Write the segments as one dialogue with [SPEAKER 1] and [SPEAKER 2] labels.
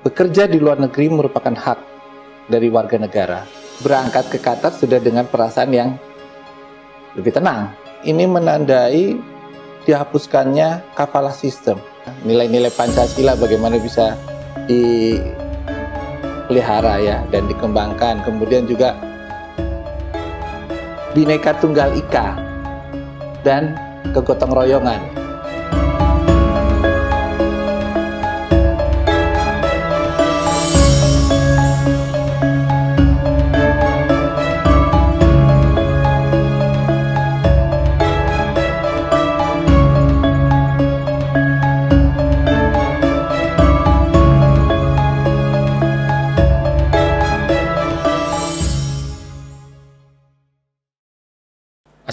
[SPEAKER 1] Bekerja di luar negeri merupakan hak dari warga negara. Berangkat ke Qatar sudah dengan perasaan yang lebih tenang. Ini menandai dihapuskannya kafalah sistem. Nilai-nilai Pancasila bagaimana bisa dipelihara ya dan dikembangkan. Kemudian juga bineka Tunggal Ika dan kegotong royongan.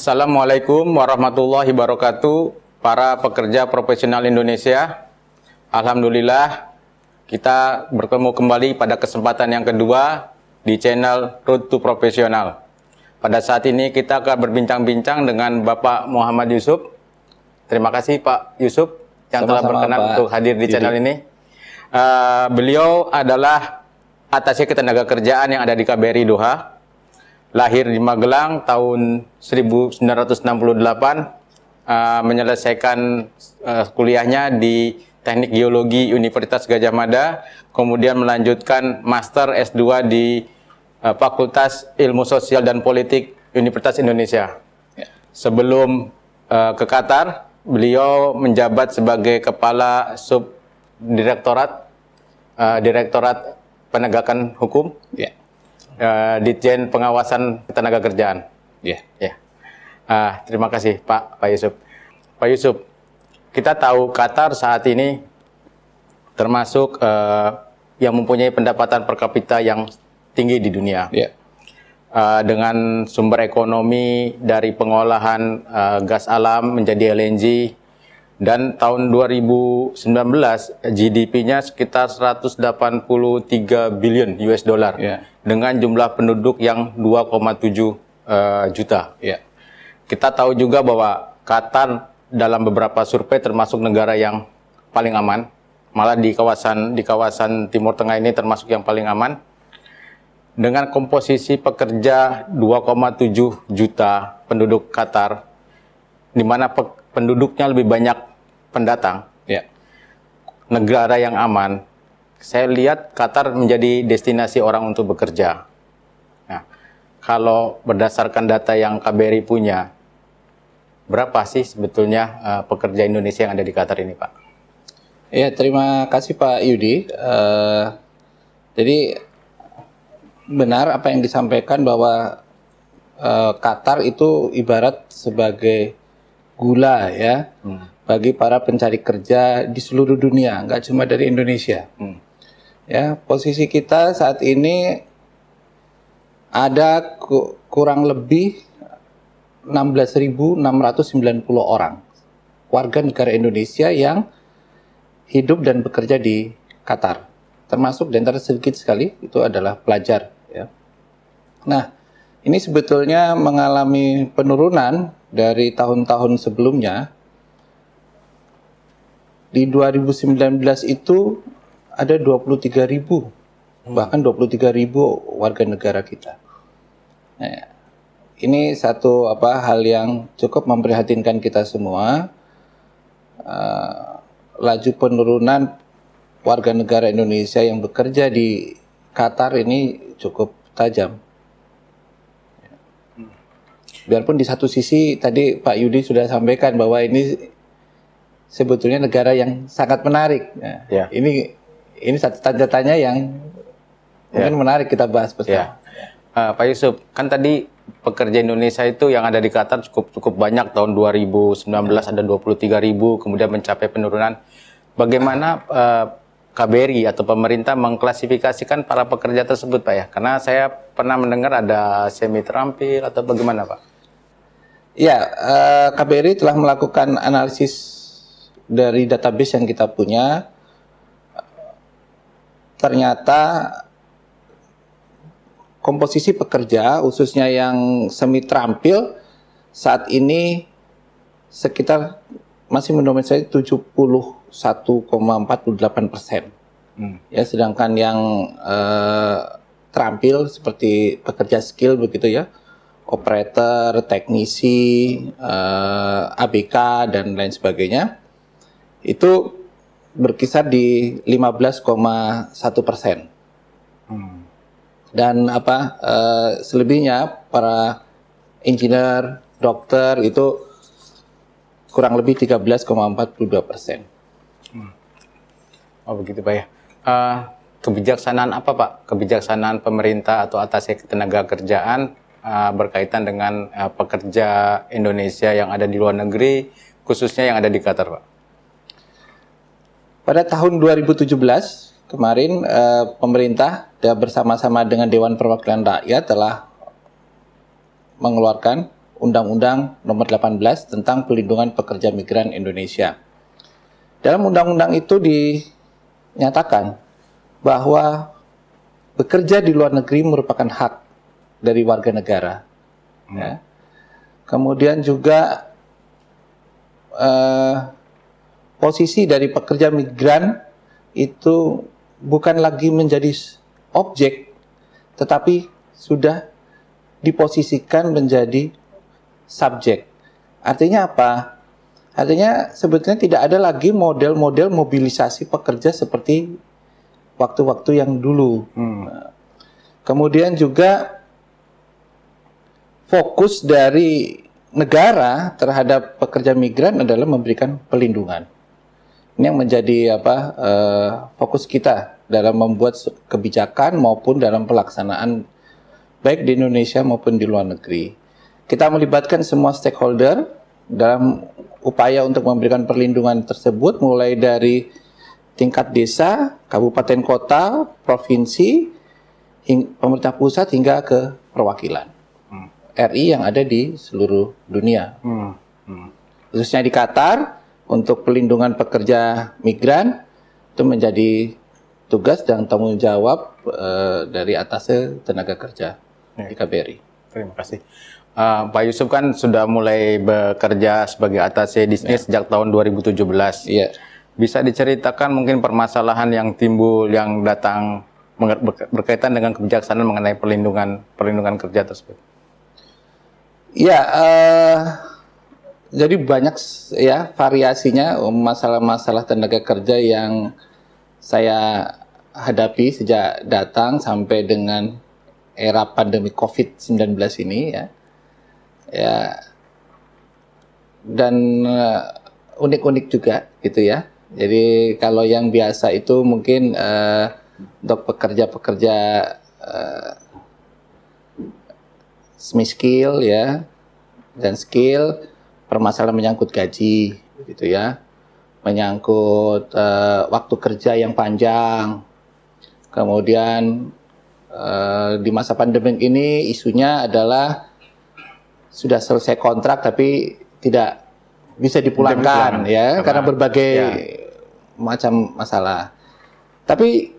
[SPEAKER 2] Assalamualaikum warahmatullahi wabarakatuh para pekerja profesional Indonesia. Alhamdulillah kita bertemu kembali pada kesempatan yang kedua di channel Road to Profesional. Pada saat ini kita akan berbincang-bincang dengan Bapak Muhammad Yusuf. Terima kasih Pak Yusuf yang Sama -sama, telah berkenan Pak untuk hadir di Didi. channel ini. Uh, beliau adalah atasnya ketenaga kerjaan yang ada di KBRI Doha lahir di Magelang tahun 1968, uh, menyelesaikan uh, kuliahnya di Teknik Geologi Universitas Gajah Mada, kemudian melanjutkan Master S2 di uh, Fakultas Ilmu Sosial dan Politik Universitas Indonesia. Ya. Sebelum uh, ke Qatar, beliau menjabat sebagai Kepala Subdirektorat uh, Direktorat Penegakan Hukum. Yeah uh, Ditjen Pengawasan Tenaga Kerjaan. Iya. Yeah. Ya. Yeah. Uh, terima kasih Pak Pak Yusuf. Pak Yusuf, kita tahu Qatar saat ini termasuk uh, yang mempunyai pendapatan per kapita yang tinggi di dunia. Yeah. Iya. Uh, dengan sumber ekonomi dari pengolahan uh, gas alam menjadi LNG, dan tahun 2019 GDP-nya sekitar 183 billion US dollar yeah. dengan jumlah penduduk yang 2,7 uh, eh, juta. Yeah. Kita tahu juga bahwa Qatar dalam beberapa survei termasuk negara yang paling aman, malah di kawasan di kawasan Timur Tengah ini termasuk yang paling aman dengan komposisi pekerja 2,7 juta penduduk Qatar di mana penduduknya lebih banyak pendatang, ya. negara yang aman, saya lihat Qatar menjadi destinasi orang untuk bekerja. Nah, kalau berdasarkan data yang KBRI punya, berapa sih sebetulnya uh, pekerja Indonesia yang ada di Qatar ini, Pak?
[SPEAKER 1] Ya, terima kasih Pak Yudi. Uh, jadi benar apa yang disampaikan bahwa uh, Qatar itu ibarat sebagai gula ya hmm. bagi para pencari kerja di seluruh dunia, nggak cuma dari Indonesia. Hmm. Ya, posisi kita saat ini ada ku kurang lebih 16.690 orang warga negara Indonesia yang hidup dan bekerja di Qatar. Termasuk dan sedikit sekali itu adalah pelajar ya. Nah, ini sebetulnya mengalami penurunan dari tahun-tahun sebelumnya, di 2019 itu ada 23 ribu, hmm. bahkan 23 ribu warga negara kita. Nah, ini satu apa hal yang cukup memprihatinkan kita semua. Uh, laju penurunan warga negara Indonesia yang bekerja di Qatar ini cukup tajam biarpun di satu sisi tadi Pak Yudi sudah sampaikan bahwa ini sebetulnya negara yang sangat menarik. Ya. ya. Ini ini satu tanda tanya yang ya. mungkin menarik kita bahas bersama. Ya.
[SPEAKER 2] Uh, Pak Yusuf, kan tadi pekerja Indonesia itu yang ada di Qatar cukup cukup banyak tahun 2019 ada 23 ribu, kemudian mencapai penurunan. Bagaimana uh, eh, KBRI atau pemerintah mengklasifikasikan para pekerja tersebut, Pak ya? Karena saya pernah mendengar ada semi terampil atau bagaimana, Pak?
[SPEAKER 1] Ya, uh, eh, KBRI telah melakukan analisis dari database yang kita punya. Ternyata komposisi pekerja, khususnya yang semi terampil, saat ini sekitar masih mendominasi 71,48 persen. Hmm. Ya, sedangkan yang uh, terampil seperti pekerja skill begitu ya, operator, teknisi, uh, eh, ABK dan lain sebagainya itu berkisar di 15,1 persen. Hmm. Dan apa uh, selebihnya para engineer, dokter itu kurang lebih 13,42 persen. Hmm. Oh begitu pak ya.
[SPEAKER 2] Uh, kebijaksanaan apa pak? Kebijaksanaan pemerintah atau atas tenaga kerjaan Eh, berkaitan dengan uh, pekerja Indonesia yang ada di luar negeri, khususnya yang ada di Qatar, Pak?
[SPEAKER 1] Pada tahun 2017 kemarin uh, pemerintah bersama-sama dengan Dewan Perwakilan Rakyat telah mengeluarkan Undang-Undang Nomor 18 tentang Pelindungan Pekerja Migran Indonesia. Dalam undang-undang itu dinyatakan bahwa bekerja di luar negeri merupakan hak dari warga negara. Hmm. Ya. Kemudian juga eh, posisi dari pekerja migran itu bukan lagi menjadi objek, tetapi sudah diposisikan menjadi subjek. Artinya apa? Artinya sebetulnya tidak ada lagi model-model mobilisasi pekerja seperti waktu-waktu yang dulu. Hmm. Kemudian juga fokus dari negara terhadap pekerja migran adalah memberikan pelindungan. Ini yang menjadi apa uh, fokus kita dalam membuat kebijakan maupun dalam pelaksanaan baik di Indonesia maupun di luar negeri. Kita melibatkan semua stakeholder dalam upaya untuk memberikan perlindungan tersebut mulai dari tingkat desa, kabupaten kota, provinsi, pemerintah pusat hingga ke perwakilan. RI yang ada di seluruh dunia. Hmm. Hmm. Khususnya di Qatar untuk pelindungan pekerja migran itu menjadi tugas dan tanggung jawab uh, dari atas tenaga kerja ya. di KBRI.
[SPEAKER 2] Terima kasih. Uh, Pak Yusuf kan sudah mulai bekerja sebagai atase di sini ya. sejak tahun 2017. Iya. Bisa diceritakan mungkin permasalahan yang timbul yang datang berkaitan dengan kebijaksanaan mengenai perlindungan perlindungan kerja tersebut.
[SPEAKER 1] Ya, uh, jadi banyak ya variasinya um, masalah-masalah tenaga kerja yang saya hadapi sejak datang sampai dengan era pandemi COVID-19 ini ya. Ya. Dan eh, unik-unik uh, juga gitu ya. Jadi kalau yang biasa itu mungkin uh, untuk pekerja-pekerja uh, skill ya dan skill permasalahan menyangkut gaji gitu ya menyangkut uh, waktu kerja yang panjang kemudian uh, di masa pandemi ini isunya adalah sudah selesai kontrak tapi tidak bisa dipulangkan Demikian, ya karena, karena berbagai ya. macam masalah tapi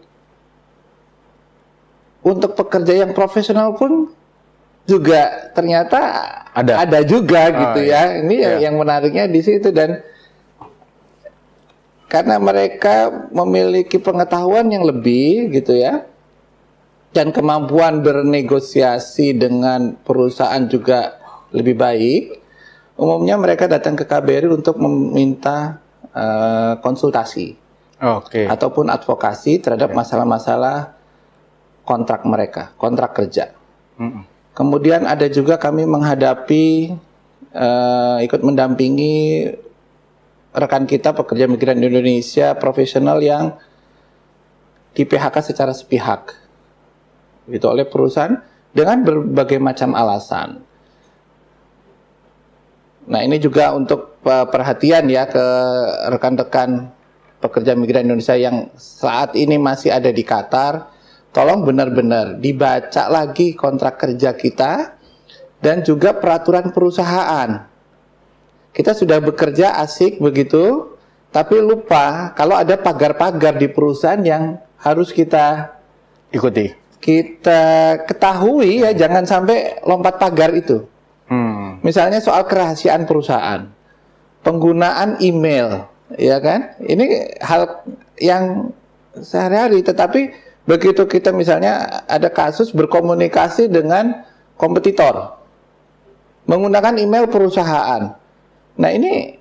[SPEAKER 1] untuk pekerja yang profesional pun juga ternyata
[SPEAKER 2] ada ada juga ah, gitu iya. ya.
[SPEAKER 1] Ini iya. yang menariknya di situ dan karena mereka memiliki pengetahuan yang lebih gitu ya dan kemampuan bernegosiasi dengan perusahaan juga lebih baik. Umumnya mereka datang ke KBRI untuk meminta uh, konsultasi okay. ataupun advokasi terhadap iya. masalah-masalah kontrak mereka, kontrak kerja. Mm -mm. Kemudian ada juga kami menghadapi uh, ikut mendampingi rekan kita pekerja migran Indonesia profesional yang di PHK secara sepihak itu oleh perusahaan dengan berbagai macam alasan. Nah, ini juga untuk eh, perhatian ya ke rekan-rekan pekerja migran Indonesia yang saat ini masih ada di Qatar tolong benar-benar dibaca lagi kontrak kerja kita dan juga peraturan perusahaan. Kita sudah bekerja asik begitu, tapi lupa kalau ada pagar-pagar di perusahaan yang harus kita ikuti. Kita ketahui ya, hmm. jangan sampai lompat pagar itu. Hmm. Misalnya soal kerahasiaan perusahaan, penggunaan email, ya kan? Ini hal yang sehari-hari, tetapi Begitu kita misalnya ada kasus berkomunikasi dengan kompetitor menggunakan email perusahaan. Nah, ini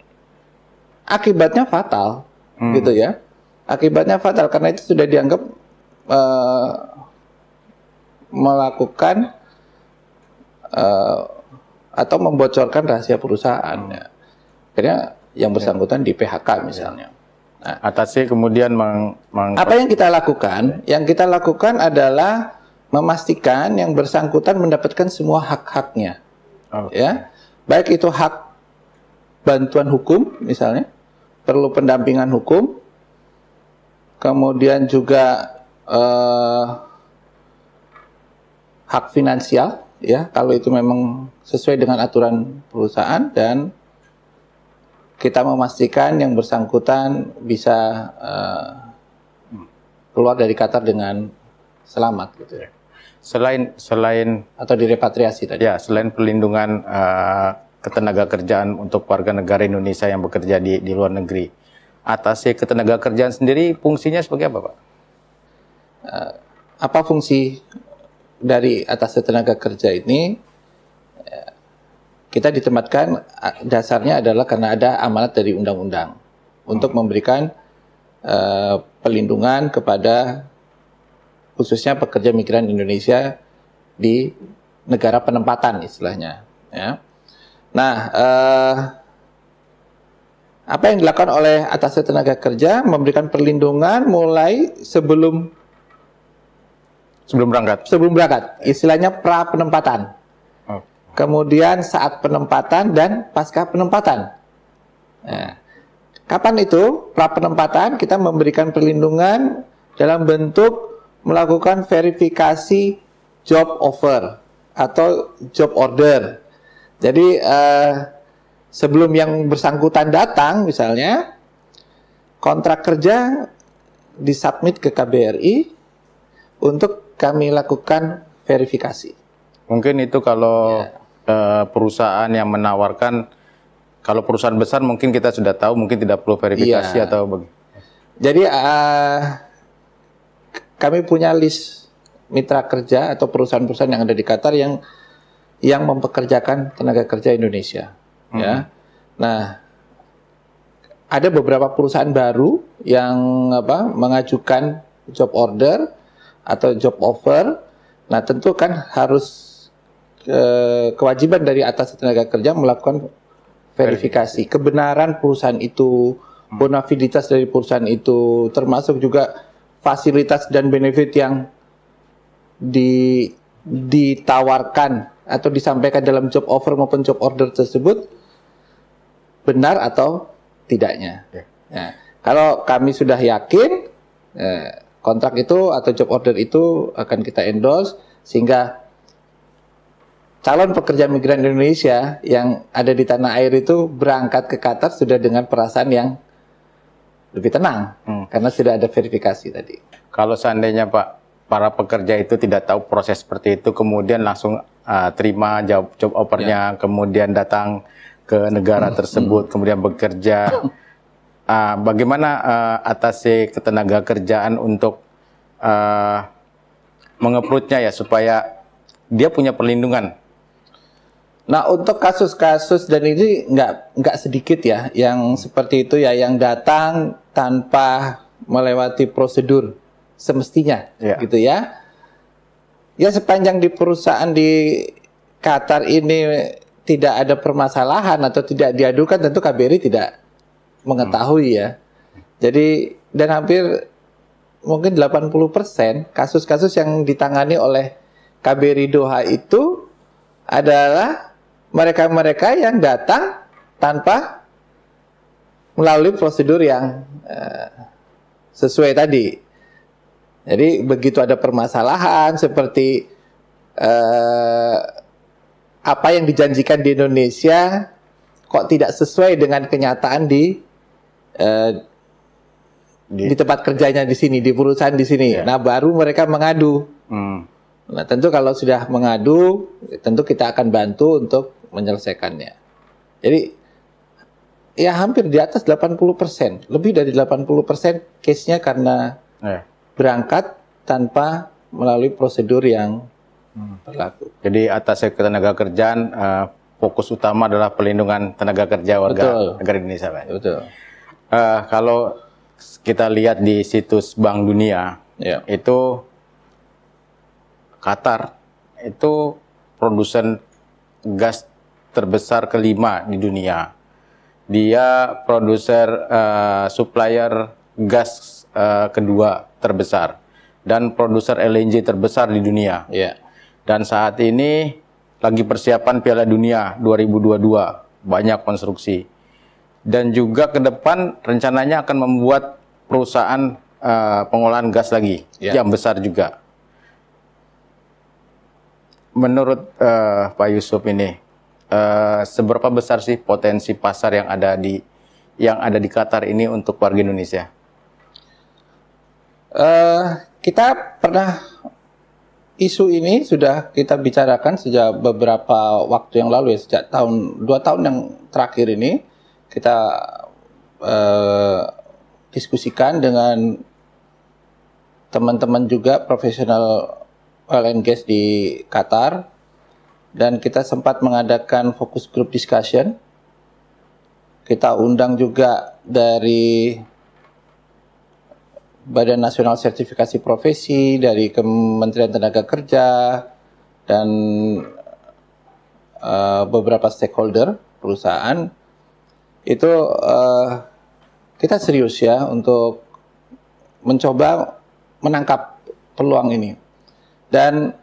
[SPEAKER 1] akibatnya fatal hmm. gitu ya. Akibatnya fatal karena itu sudah dianggap uh, melakukan uh, atau membocorkan rahasia perusahaannya. Akhirnya yang bersangkutan di PHK misalnya atasi kemudian meng, meng apa yang kita lakukan yang kita lakukan adalah memastikan yang bersangkutan mendapatkan semua hak-haknya okay. ya baik itu hak bantuan hukum misalnya perlu pendampingan hukum kemudian juga eh, hak finansial ya kalau itu memang sesuai dengan aturan perusahaan dan kita memastikan yang bersangkutan bisa uh, keluar dari Qatar dengan selamat gitu ya. Selain selain atau direpatriasi
[SPEAKER 2] tadi. Ya, selain perlindungan uh, ketenaga kerjaan untuk warga negara Indonesia yang bekerja di di luar negeri. Atas ya ketenaga kerjaan sendiri fungsinya sebagai apa, Pak?
[SPEAKER 1] Uh, apa fungsi dari atas tenaga kerja ini? kita ditempatkan dasarnya adalah karena ada amanat dari undang-undang untuk memberikan uh, pelindungan kepada khususnya pekerja migran Indonesia di negara penempatan istilahnya ya. Nah, uh, apa yang dilakukan oleh atas tenaga kerja memberikan perlindungan mulai sebelum sebelum berangkat. Sebelum berangkat, istilahnya pra penempatan kemudian saat penempatan dan pasca penempatan. Nah, kapan itu pra penempatan kita memberikan perlindungan dalam bentuk melakukan verifikasi job offer atau job order. Jadi eh, sebelum yang bersangkutan datang misalnya kontrak kerja disubmit ke KBRI untuk kami lakukan verifikasi. Mungkin itu
[SPEAKER 2] kalau ya. Eh, perusahaan yang menawarkan kalau perusahaan besar mungkin kita sudah tahu mungkin tidak perlu verifikasi iya. atau bagaimana.
[SPEAKER 1] Jadi uh, kami punya list mitra kerja atau perusahaan-perusahaan yang ada di Qatar yang yang mempekerjakan tenaga kerja Indonesia hmm ya. Nah, ada beberapa perusahaan baru yang apa mengajukan job order atau job offer. Nah, tentu kan harus Eh, kewajiban dari atas tenaga kerja melakukan verifikasi kebenaran perusahaan itu, hmm. bonafiditas dari perusahaan itu, termasuk juga fasilitas dan benefit yang di ditawarkan atau disampaikan dalam job offer maupun job order tersebut benar atau tidaknya. Ya. ya. kalau kami sudah yakin eh, kontrak itu atau job order itu akan kita endorse sehingga calon pekerja migran Indonesia yang ada di tanah air itu berangkat ke Qatar sudah dengan perasaan yang lebih tenang hmm. karena sudah ada verifikasi tadi.
[SPEAKER 2] Kalau seandainya Pak para pekerja itu tidak tahu proses seperti itu kemudian langsung uh, terima job job opernya ya. kemudian datang ke negara hmm. tersebut hmm. kemudian bekerja uh, bagaimana uh, atasi ketenaga kerjaan untuk
[SPEAKER 1] uh, mengeprutnya ya supaya dia punya perlindungan Nah untuk kasus-kasus dan ini nggak nggak sedikit ya yang seperti itu ya yang datang tanpa melewati prosedur semestinya ya. gitu ya. Ya sepanjang di perusahaan di Qatar ini tidak ada permasalahan atau tidak diadukan tentu KBRI tidak mengetahui hmm. ya. Jadi dan hampir mungkin 80% kasus-kasus yang ditangani oleh KBRI Doha itu adalah mereka-mereka yang datang tanpa melalui prosedur yang uh, sesuai tadi. Jadi begitu ada permasalahan seperti uh, apa yang dijanjikan di Indonesia kok tidak sesuai dengan kenyataan di uh, di, di tempat kerjanya di sini, di perusahaan di sini. Ya. Nah, baru mereka mengadu. Hmm. Nah, tentu kalau sudah mengadu, tentu kita akan bantu untuk menyelesaikannya. Jadi ya hampir di atas 80%, persen, lebih dari 80% persen case-nya karena eh. berangkat tanpa melalui prosedur yang
[SPEAKER 2] hmm. berlaku. Jadi atas ketenaga kerjaan uh, fokus utama adalah pelindungan tenaga kerja warga Betul. negara Indonesia, Pak. Betul. Uh, kalau kita lihat di situs Bank Dunia, ya. itu Qatar itu produsen gas terbesar kelima di dunia. Dia produser uh, supplier gas uh, kedua terbesar dan produser LNG terbesar di dunia. Yeah. Dan saat ini lagi persiapan Piala Dunia 2022, banyak konstruksi. Dan juga ke depan rencananya akan membuat perusahaan uh, pengolahan gas lagi yeah. yang besar juga menurut uh, Pak Yusuf ini Eh, seberapa besar sih potensi pasar yang ada di
[SPEAKER 1] yang ada di Qatar ini untuk warga Indonesia? Uh, kita pernah isu ini sudah kita bicarakan sejak beberapa waktu yang lalu ya sejak tahun dua tahun yang terakhir ini kita uh, diskusikan dengan teman-teman juga profesional oil and gas di Qatar dan kita sempat mengadakan fokus group discussion. Kita undang juga dari Badan Nasional Sertifikasi Profesi, dari Kementerian Tenaga Kerja, dan uh, beberapa stakeholder perusahaan. Itu uh, kita serius ya untuk mencoba menangkap peluang ini. Dan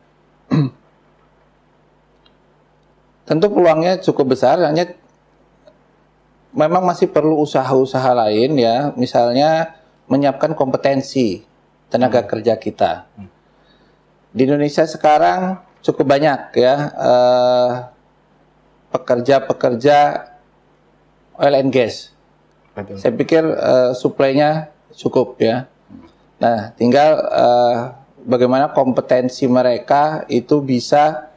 [SPEAKER 1] Tentu peluangnya cukup besar, hanya memang masih perlu usaha-usaha lain ya, misalnya menyiapkan kompetensi tenaga hmm. kerja kita. Hmm. Di Indonesia sekarang cukup banyak ya eh, pekerja-pekerja eh, oil and gas. Betul. Saya pikir eh, suplainya cukup ya. Nah, tinggal eh, bagaimana kompetensi mereka itu bisa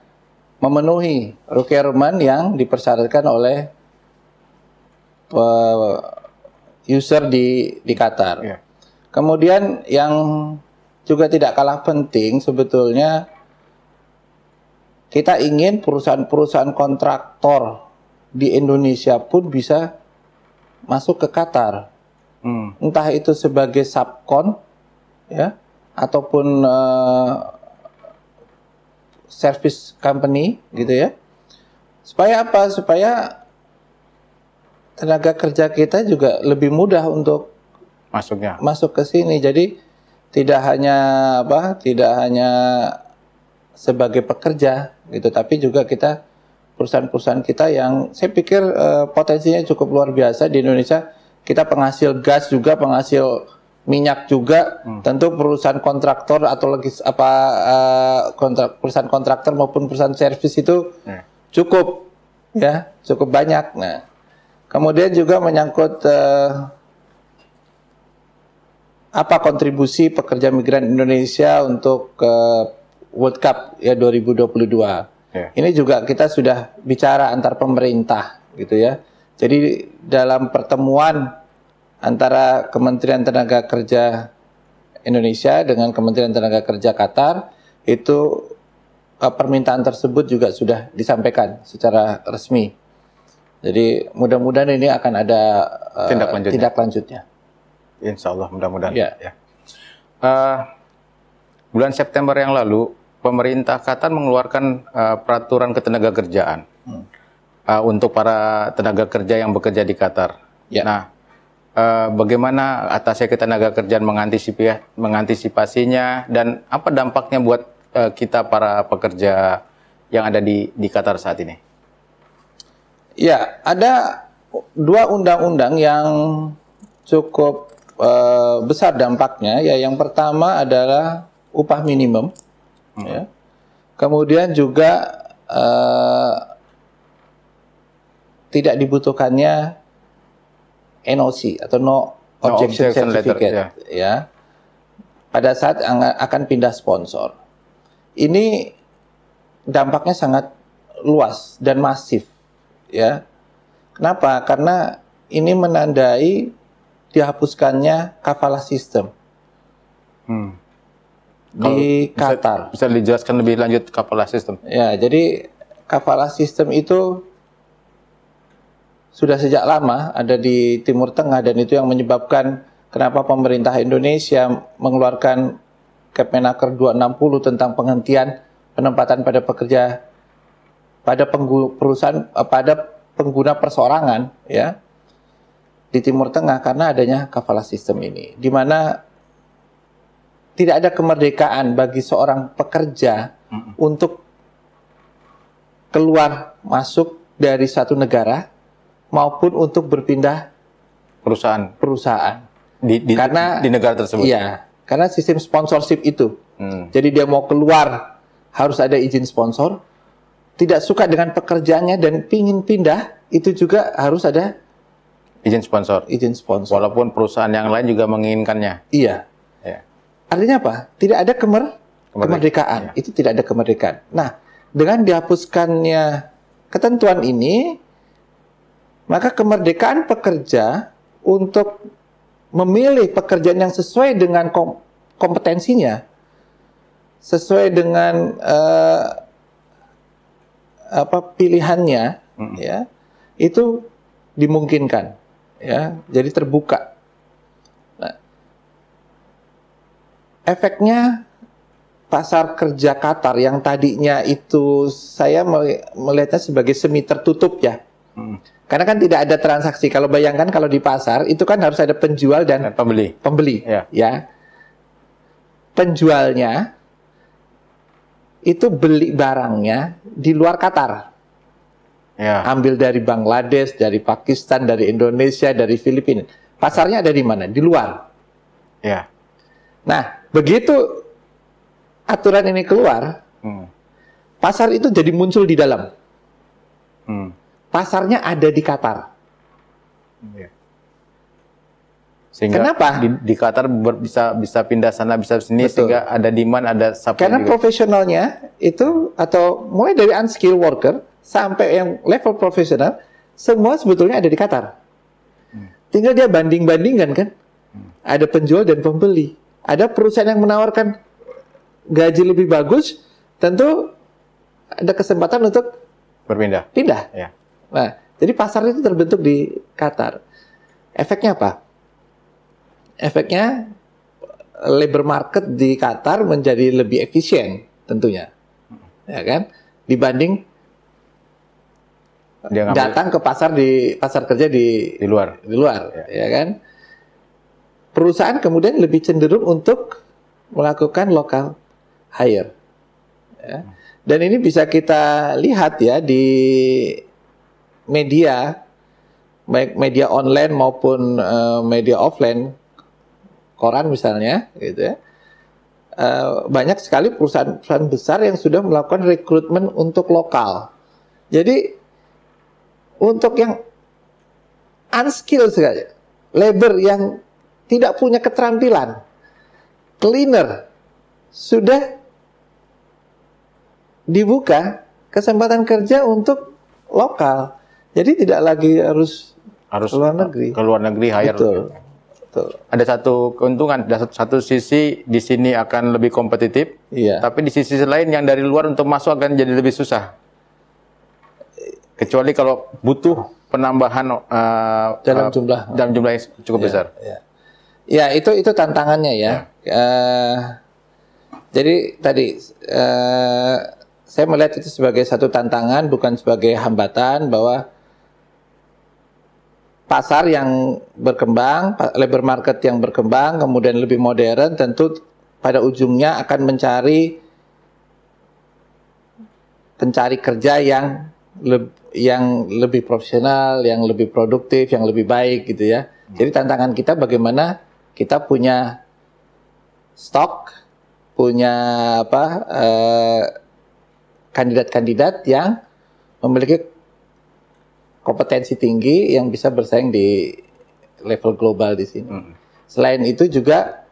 [SPEAKER 1] memenuhi requirement yang dipersyaratkan oleh eh, user di di Qatar. Yeah. Kemudian yang juga tidak kalah penting sebetulnya kita ingin perusahaan-perusahaan kontraktor di Indonesia pun bisa masuk ke Qatar. Hmm. Entah itu sebagai subkon ya ataupun uh, service company hmm. gitu ya. Supaya apa? Supaya tenaga kerja kita juga lebih mudah untuk masuknya. Masuk ke sini. Jadi tidak hanya apa? Tidak hanya sebagai pekerja gitu, tapi juga kita perusahaan-perusahaan kita yang saya pikir uh, potensinya cukup luar biasa di Indonesia. Kita penghasil gas juga, penghasil minyak juga hmm. tentu perusahaan kontraktor atau legis apa uh, eh, kontrak perusahaan kontraktor maupun perusahaan servis itu hmm. cukup ya cukup banyak nah kemudian juga menyangkut uh, apa kontribusi pekerja migran Indonesia untuk uh, World Cup ya 2022 yeah. ini juga kita sudah bicara antar pemerintah gitu ya jadi dalam pertemuan antara Kementerian Tenaga Kerja Indonesia dengan Kementerian Tenaga Kerja Qatar itu eh, permintaan tersebut juga sudah disampaikan secara resmi. Jadi mudah-mudahan ini akan ada eh, tindak lanjutnya. Tindak
[SPEAKER 2] lanjutnya. Insya Allah mudah-mudahan. Ya. ya. Uh, bulan September yang lalu pemerintah Qatar mengeluarkan uh, peraturan ketenaga kerjaan hmm. uh, untuk para tenaga kerja yang bekerja di Qatar. Ya. Nah Eh, bagaimana atasnya ketenaga kerjaan mengantisipasi, mengantisipasinya dan apa dampaknya buat uh, kita para pekerja yang ada di, di Qatar saat ini?
[SPEAKER 1] Ya, ada dua undang-undang yang cukup uh, besar dampaknya. Ya, yang pertama adalah upah minimum. Hmm. Ya. Kemudian juga uh, tidak dibutuhkannya NOC atau no objection, no objection certificate letter, ya. ya. Pada saat akan pindah sponsor. Ini dampaknya sangat luas dan masif ya. Kenapa? Karena ini menandai dihapuskannya kafalah sistem.
[SPEAKER 2] Hmm. di
[SPEAKER 1] Qatar. Bisa, bisa dijelaskan lebih lanjut kafalah sistem? Ya, jadi kafalah sistem itu sudah sejak lama ada di Timur Tengah dan itu yang menyebabkan kenapa pemerintah Indonesia mengeluarkan Kemenaker 260 tentang penghentian penempatan pada pekerja pada pengguna, perusahaan eh, pada pengguna persorangan ya di Timur Tengah karena adanya kafalah sistem ini di mana tidak ada kemerdekaan bagi seorang pekerja mm hmm untuk keluar masuk dari satu negara maupun untuk berpindah perusahaan perusahaan di, di karena di negara tersebut. Iya, karena sistem sponsorship itu. Hmm. Jadi dia mau keluar harus ada izin sponsor. Tidak suka dengan pekerjaannya dan pingin pindah itu juga harus ada
[SPEAKER 2] izin sponsor. Izin sponsor. Walaupun perusahaan yang lain juga menginginkannya.
[SPEAKER 1] Iya. Ya. Artinya apa? Tidak ada kemer kemerdekaan. kemerdekaan. Ya. Itu tidak ada kemerdekaan. Nah, dengan dihapuskannya ketentuan ini, maka kemerdekaan pekerja untuk memilih pekerjaan yang sesuai dengan kompetensinya, sesuai dengan uh, apa pilihannya, -hmm. ya itu dimungkinkan, ya jadi terbuka. Nah, efeknya pasar kerja Qatar yang tadinya itu saya melihatnya sebagai semi tertutup ya Hmm. Karena kan tidak ada transaksi. Kalau bayangkan kalau di pasar itu kan harus ada penjual dan, dan pembeli. Pembeli, ya. ya. Penjualnya itu beli barangnya di luar Qatar. Ya. Ambil dari Bangladesh, dari Pakistan, dari Indonesia, dari Filipina. Pasarnya ada di mana? Di luar. Ya. Nah, begitu aturan ini keluar, hmm. pasar itu jadi muncul di dalam. Hmm pasarnya ada di Qatar. Iya.
[SPEAKER 2] Sehingga Kenapa? Di, di Qatar ber, bisa bisa pindah sana bisa sini Betul. sehingga
[SPEAKER 1] ada demand ada supply. Karena juga. profesionalnya itu atau mulai dari unskilled worker sampai yang level profesional semua sebetulnya ada di Qatar. Hmm. Tinggal dia banding-bandingkan kan. Hmm. Ada penjual dan pembeli. Ada perusahaan yang menawarkan gaji lebih bagus, tentu ada kesempatan untuk berpindah. Pindah. Ya. Nah, jadi pasar itu terbentuk di Qatar. Efeknya apa? Efeknya eh, labor market di Qatar menjadi lebih efisien tentunya. Ya kan? Dibanding datang ke pasar di pasar kerja di di luar. Di luar, ya, ya kan? Perusahaan kemudian lebih cenderung untuk melakukan lokal hire. Ya. Dan ini bisa kita lihat ya di media baik media online maupun uh, media offline koran misalnya gitu ya uh, banyak sekali perusahaan-perusahaan besar yang sudah melakukan rekrutmen untuk lokal jadi untuk yang unskilled saja labor yang tidak punya keterampilan cleaner sudah dibuka kesempatan kerja untuk lokal jadi tidak lagi harus harus negeri. Ke negeri
[SPEAKER 2] hire. Betul. Betul. Ada satu keuntungan, ada satu sisi di sini akan lebih kompetitif, iya. tapi di sisi lain yang dari luar untuk masuk akan jadi lebih susah. Kecuali kalau butuh penambahan uh, dalam eh, jumlah dalam jumlah yang cukup iya, besar. Ya.
[SPEAKER 1] ya itu itu tantangannya ya. ya. Uh, jadi tadi uh, saya melihat itu sebagai satu tantangan bukan sebagai hambatan bahwa pasar yang berkembang, labor market yang berkembang, kemudian lebih modern, tentu pada ujungnya akan mencari pencari kerja yang le yang lebih profesional, yang lebih produktif, yang lebih baik gitu ya. Jadi tantangan kita bagaimana kita punya stok, punya apa eh, kandidat-kandidat eh, kandidat -kandidat yang memiliki kompetensi tinggi yang bisa bersaing di level global di sini. Hmm. Selain itu juga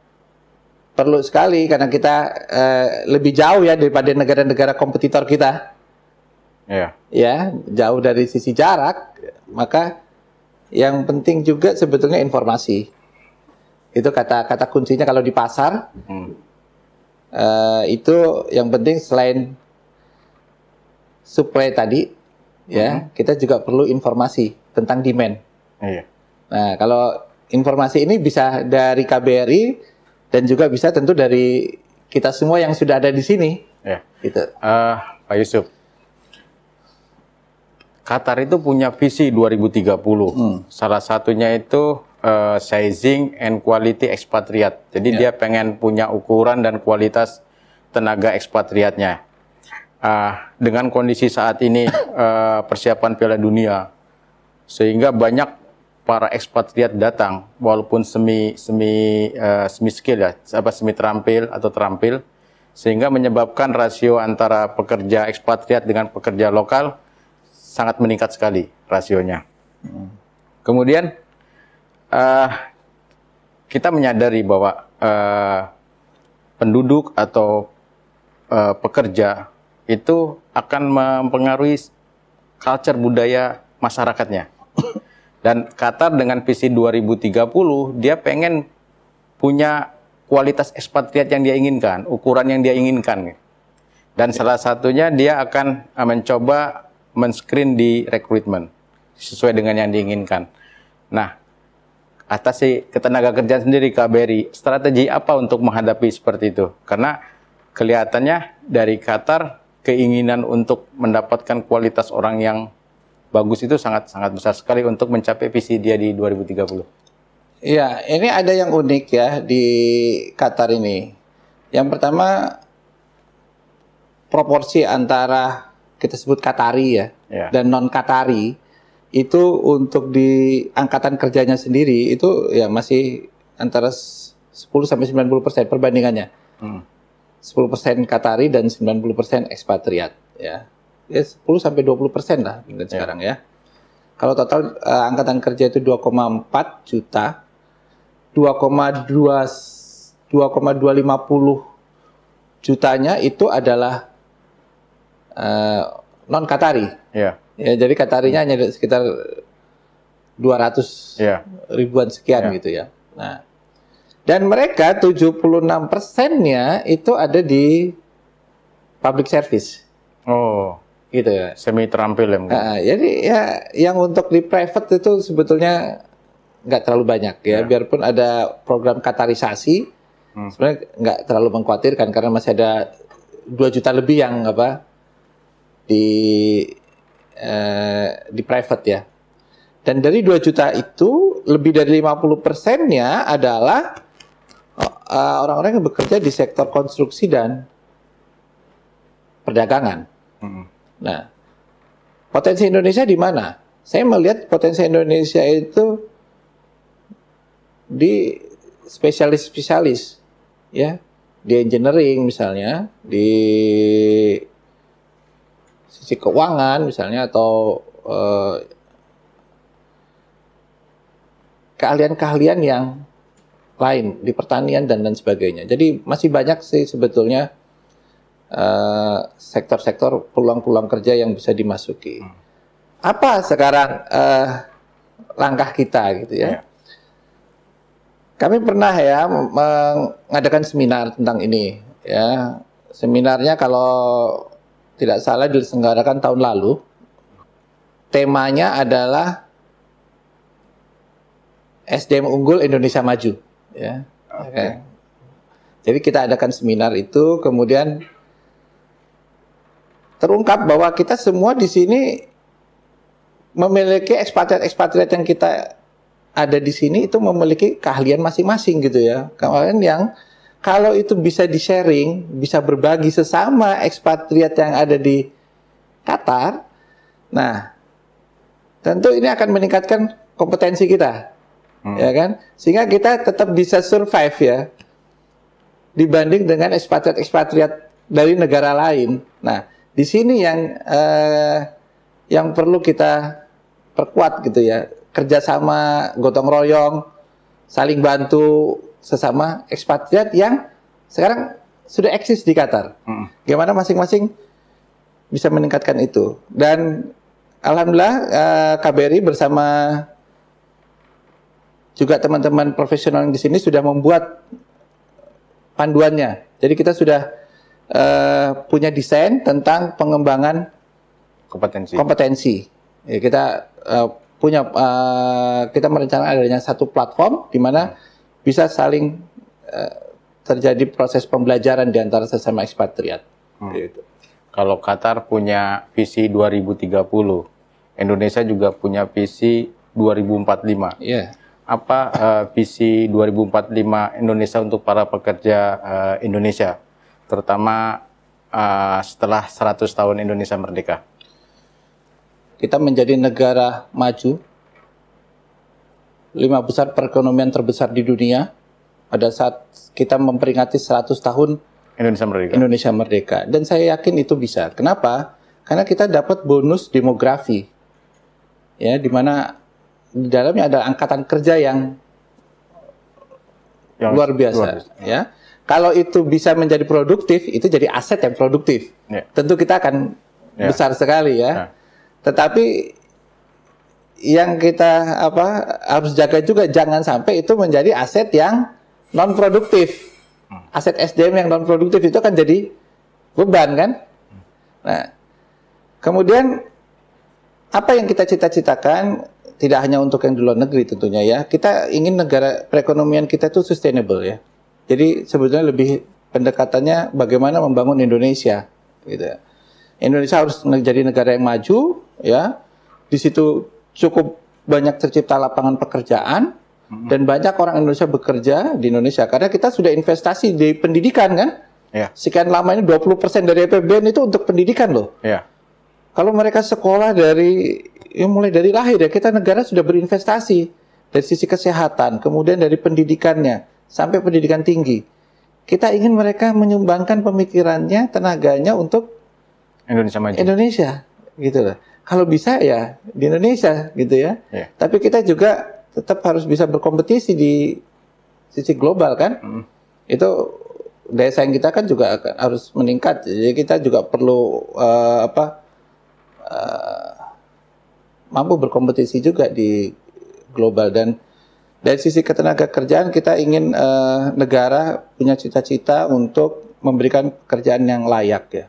[SPEAKER 1] perlu sekali karena kita uh, lebih jauh ya daripada negara-negara kompetitor kita. Ya. Yeah. Ya, jauh dari sisi jarak, maka yang penting juga sebetulnya informasi. Itu kata-kata kuncinya kalau di pasar. Hmm. Uh, itu yang penting selain supply tadi ya hmm. kita juga perlu informasi tentang demand. Iya. Nah kalau informasi ini bisa dari KBRI dan juga bisa tentu dari kita semua yang sudah ada di sini.
[SPEAKER 2] Iya. Gitu. Uh, Pak Yusuf, Qatar itu punya visi 2030. Hmm. Salah satunya itu uh, sizing and quality expatriate. Jadi yeah. dia pengen punya ukuran dan kualitas tenaga ekspatriatnya uh, dengan kondisi saat ini uh, persiapan Piala Dunia sehingga banyak para ekspatriat datang walaupun semi semi uh, semi skill ya apa semi terampil atau terampil sehingga menyebabkan rasio antara pekerja ekspatriat dengan pekerja lokal sangat meningkat sekali rasionya. Kemudian uh, kita menyadari bahwa uh, penduduk atau uh, pekerja itu akan mempengaruhi culture budaya masyarakatnya. Dan Qatar dengan visi 2030 dia pengen punya kualitas ekspatriat yang dia inginkan, ukuran yang dia inginkan. Dan salah satunya dia akan eh, mencoba men-screen di rekrutmen sesuai dengan yang diinginkan. Nah, atas si ketenaga kerjaan sendiri KBRI, strategi apa untuk menghadapi seperti itu? Karena kelihatannya dari Qatar keinginan untuk mendapatkan kualitas orang yang bagus itu sangat-sangat besar sekali untuk mencapai visi dia di 2030.
[SPEAKER 1] Iya, ini ada yang unik ya di Qatar ini. Yang pertama proporsi antara kita sebut Qatari ya, ya. dan non Qatari itu untuk di angkatan kerjanya sendiri itu ya masih antara 10 sampai 90 persen perbandingannya. Hmm. 10% Katari dan 90% ekspatriat ya. Ya 10 sampai 20% lah mungkin yeah. sekarang ya. Kalau total uh, angkatan kerja itu 2,4 juta 2,2 2,250 jutanya itu adalah uh, eh, non Qatari. Yeah. Ya, jadi Katarinya yeah. Hmm. hanya sekitar 200 yeah. ribuan sekian yeah. gitu ya. Nah, dan mereka 76 persennya itu ada di public service. Oh, gitu ya. Semi terampil ya Nah, jadi ya yang untuk di private itu sebetulnya nggak terlalu banyak ya. Yeah. Biarpun ada program katarisasi, hmm. sebenarnya nggak terlalu mengkhawatirkan karena masih ada 2 juta lebih yang apa di eh, di private ya. Dan dari 2 juta itu lebih dari 50 persennya adalah Eh, orang-orang uh, yang bekerja di sektor konstruksi dan perdagangan. Hmm. Nah, potensi Indonesia di mana? Saya melihat potensi Indonesia itu di spesialis-spesialis, ya, di engineering misalnya, di sisi keuangan misalnya atau eh, keahlian-keahlian uh, keahlian -keahlian yang lain di pertanian dan dan sebagainya. Jadi masih banyak sih sebetulnya eh, sektor-sektor uh, peluang-peluang kerja yang bisa dimasuki. Hmm. Apa sekarang uh, langkah kita gitu ya? ya? Kami pernah ya mengadakan seminar tentang ini ya. Seminarnya kalau tidak salah diselenggarakan tahun lalu. Temanya adalah SDM unggul Indonesia maju ya. Oke. Okay. Ya Jadi kita adakan seminar itu kemudian terungkap bahwa kita semua di sini memiliki ekspatriat-ekspatriat yang kita ada di sini itu memiliki keahlian masing-masing gitu ya. Kemarin yang kalau itu bisa di-sharing, bisa berbagi sesama ekspatriat yang ada di Qatar, nah tentu ini akan meningkatkan kompetensi kita hmm. ya kan? Sehingga kita tetap bisa survive ya, dibanding dengan ekspatriat-ekspatriat dari negara lain. Nah, di sini yang eh, yang perlu kita perkuat gitu ya, kerjasama, gotong royong, saling bantu sesama ekspatriat yang sekarang sudah eksis di Qatar. Hmm. Gimana masing-masing bisa meningkatkan itu dan Alhamdulillah eh, KBRI bersama juga teman-teman profesional di sini sudah membuat panduannya. Jadi kita sudah uh, punya desain tentang pengembangan kompetensi. Kompetensi. Ya, kita uh, punya uh, kita merencanakan adanya satu platform di mana bisa saling uh, terjadi proses pembelajaran di antara sesama ekspatriat. Hmm. Gitu.
[SPEAKER 2] Kalau Qatar punya visi 2030, Indonesia juga punya visi 2045. Iya. Yeah apa uh, visi 2045 Indonesia untuk para pekerja uh, Indonesia, terutama uh, setelah 100 tahun Indonesia merdeka?
[SPEAKER 1] Kita menjadi negara maju, lima besar perekonomian terbesar di dunia, pada saat kita memperingati 100 tahun Indonesia Merdeka. Indonesia Merdeka. Dan saya yakin itu bisa. Kenapa? Karena kita dapat bonus demografi. Ya, di mana di dalamnya ada angkatan kerja yang,
[SPEAKER 2] yang luar biasa, luar biasa.
[SPEAKER 1] ya. Kalau itu bisa menjadi produktif, itu jadi aset yang produktif. ya. Tentu kita akan ya. besar sekali ya. ya. Tetapi yang kita apa harus jaga juga jangan sampai itu menjadi aset yang non produktif. Hmm. Aset SDM yang non produktif itu akan jadi beban kan? Hmm. Nah, kemudian apa yang kita cita-citakan tidak hanya untuk yang di luar negeri tentunya ya. Kita ingin negara perekonomian kita itu sustainable ya. Jadi sebetulnya lebih pendekatannya bagaimana membangun Indonesia gitu. Ya. Indonesia harus menjadi negara yang maju ya. Di situ cukup banyak tercipta lapangan pekerjaan dan banyak orang Indonesia bekerja di Indonesia karena kita sudah investasi di pendidikan kan? Ya. Sekian lama ini 20% dari APBN itu untuk pendidikan loh. Ya. Kalau mereka sekolah dari ya mulai dari lahir ya kita negara sudah berinvestasi dari sisi kesehatan, kemudian dari pendidikannya sampai pendidikan tinggi. Kita ingin mereka menyumbangkan pemikirannya, tenaganya untuk Indonesia maju. Indonesia, gitu loh. Kalau bisa ya di Indonesia, gitu ya. Yeah. Tapi kita juga tetap harus bisa berkompetisi di sisi global kan. Mm. Itu daya saing kita kan juga akan harus meningkat. Jadi kita juga perlu uh, apa? Eh, mampu berkompetisi juga di global dan dari sisi ketenaga kerjaan kita ingin uh, negara punya cita-cita untuk memberikan kerjaan yang layak ya.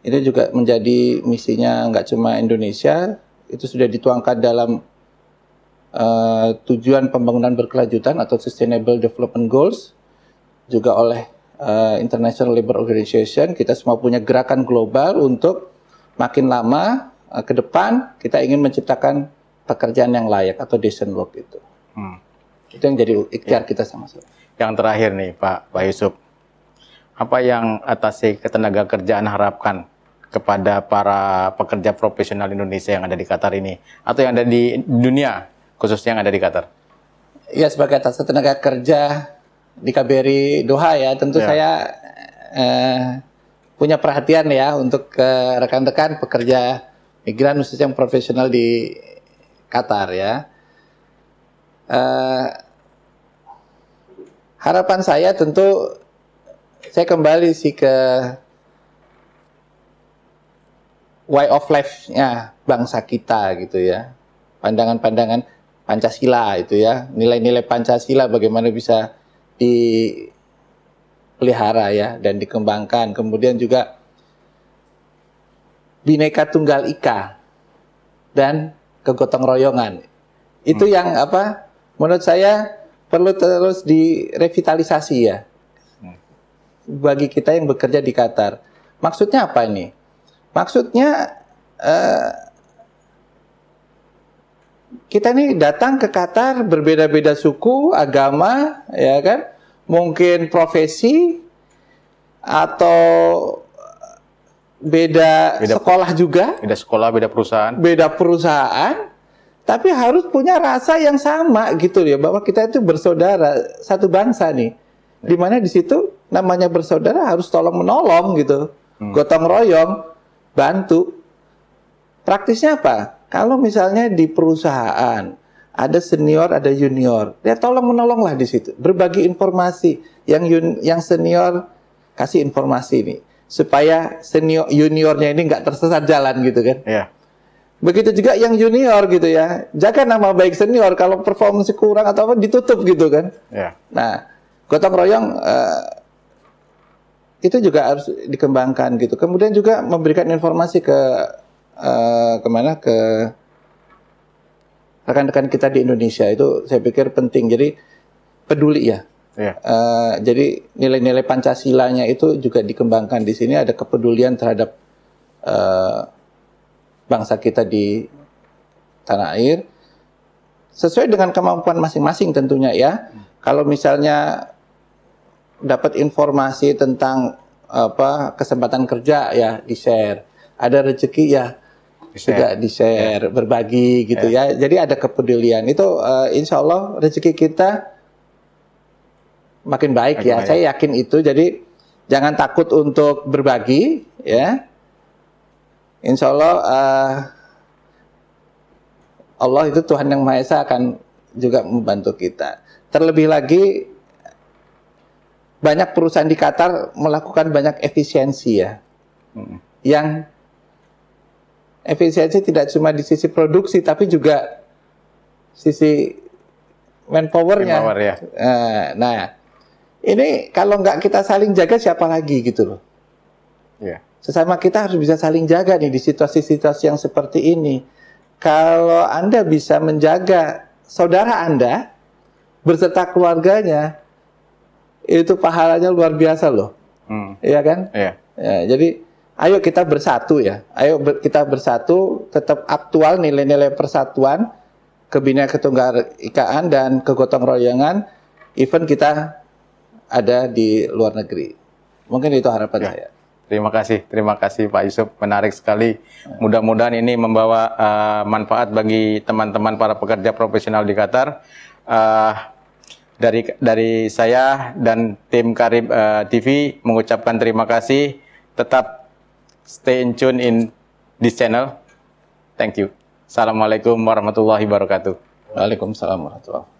[SPEAKER 1] Ini juga menjadi misinya nggak cuma Indonesia, itu sudah dituangkan dalam uh, tujuan pembangunan berkelanjutan atau Sustainable Development Goals juga oleh uh, International Labour Organization. Kita semua punya gerakan global untuk makin lama uh, ke depan kita ingin menciptakan pekerjaan yang layak atau decent work itu. Hmm. Itu yang jadi ikhtiar ya. kita sama-sama. Yang terakhir nih Pak Pak Yusuf, apa
[SPEAKER 2] yang atasi ketenaga kerjaan harapkan kepada para pekerja profesional Indonesia yang ada di Qatar ini atau yang ada di dunia khususnya yang ada di Qatar?
[SPEAKER 1] Ya sebagai atas tenaga kerja di KBRI Doha ya tentu ya. saya eh, punya perhatian ya untuk eh, rekan-rekan pekerja migran khususnya yang profesional di Qatar ya. Uh, harapan saya tentu saya kembali sih ke way of life-nya bangsa kita gitu ya. Pandangan-pandangan Pancasila itu ya, nilai-nilai Pancasila bagaimana bisa dipelihara ya dan dikembangkan. Kemudian juga bineka tunggal ika dan kegotong royongan. Itu hmm. yang apa? Menurut saya perlu terus direvitalisasi ya hmm. bagi kita yang bekerja di Qatar. Maksudnya apa ini? Maksudnya uh, kita ini datang ke Qatar berbeda-beda suku, agama, ya kan? Mungkin profesi atau beda, beda sekolah juga, beda sekolah, beda perusahaan, beda perusahaan, tapi harus punya rasa yang sama gitu ya bahwa kita itu bersaudara satu bangsa nih. Dimana di situ namanya bersaudara harus tolong menolong gitu, hmm. gotong royong, bantu. Praktisnya apa? Kalau misalnya di perusahaan ada senior, ada junior, ya tolong menolonglah di situ, berbagi informasi yang yang senior kasih informasi nih supaya senior juniornya ini nggak tersesat jalan gitu kan. Iya. Begitu juga yang junior gitu ya. Jaga nama baik senior kalau performance kurang atau apa ditutup gitu kan. Iya. Nah, gotong royong uh, itu juga harus dikembangkan gitu. Kemudian juga memberikan informasi ke uh, kemana ke rekan-rekan kita di Indonesia itu saya pikir penting. Jadi peduli ya, Yeah. Iya. Uh, jadi nilai-nilai Pancasilanya itu juga dikembangkan di sini ada kepedulian terhadap uh, bangsa kita di tanah air sesuai dengan kemampuan masing-masing tentunya ya. Hmm. Kalau misalnya dapat informasi tentang apa kesempatan kerja ya di-share, ada rezeki ya di juga di-share, yeah. berbagi gitu yeah. ya. Jadi ada kepedulian. Itu uh, insya Allah rezeki kita makin baik ya. Saya yakin itu. Jadi jangan takut untuk berbagi ya. Insya Allah uh, Allah itu Tuhan yang Maha Esa akan juga membantu kita. Terlebih lagi banyak perusahaan di Qatar melakukan banyak efisiensi ya. Hmm. Yang efisiensi tidak cuma di sisi produksi tapi juga sisi manpowernya. Manpower, ya. Eh, nah, ini kalau nggak kita saling jaga siapa lagi gitu loh. Ya. Sesama kita harus bisa saling jaga nih di situasi-situasi yang seperti ini. Kalau Anda bisa menjaga saudara Anda berserta keluarganya, itu pahalanya luar biasa loh. Hmm. Iya kan? Iya. Ya, jadi ayo kita bersatu ya. Ayo ber, kita bersatu, tetap aktual nilai-nilai persatuan, kebina ketunggal ikaan dan kegotong royongan. Event kita ada di luar negeri. Mungkin itu
[SPEAKER 2] harapan ya. saya. Terima kasih, terima kasih Pak Yusuf. Menarik sekali. Mudah-mudahan ini membawa uh, manfaat bagi teman-teman para pekerja profesional di Qatar. Uh, dari dari saya dan tim Karib uh, eh, TV mengucapkan terima kasih. Tetap stay in tune in this channel. Thank you. Assalamualaikum warahmatullahi wabarakatuh. Waalaikumsalam warahmatullahi wabarakatuh.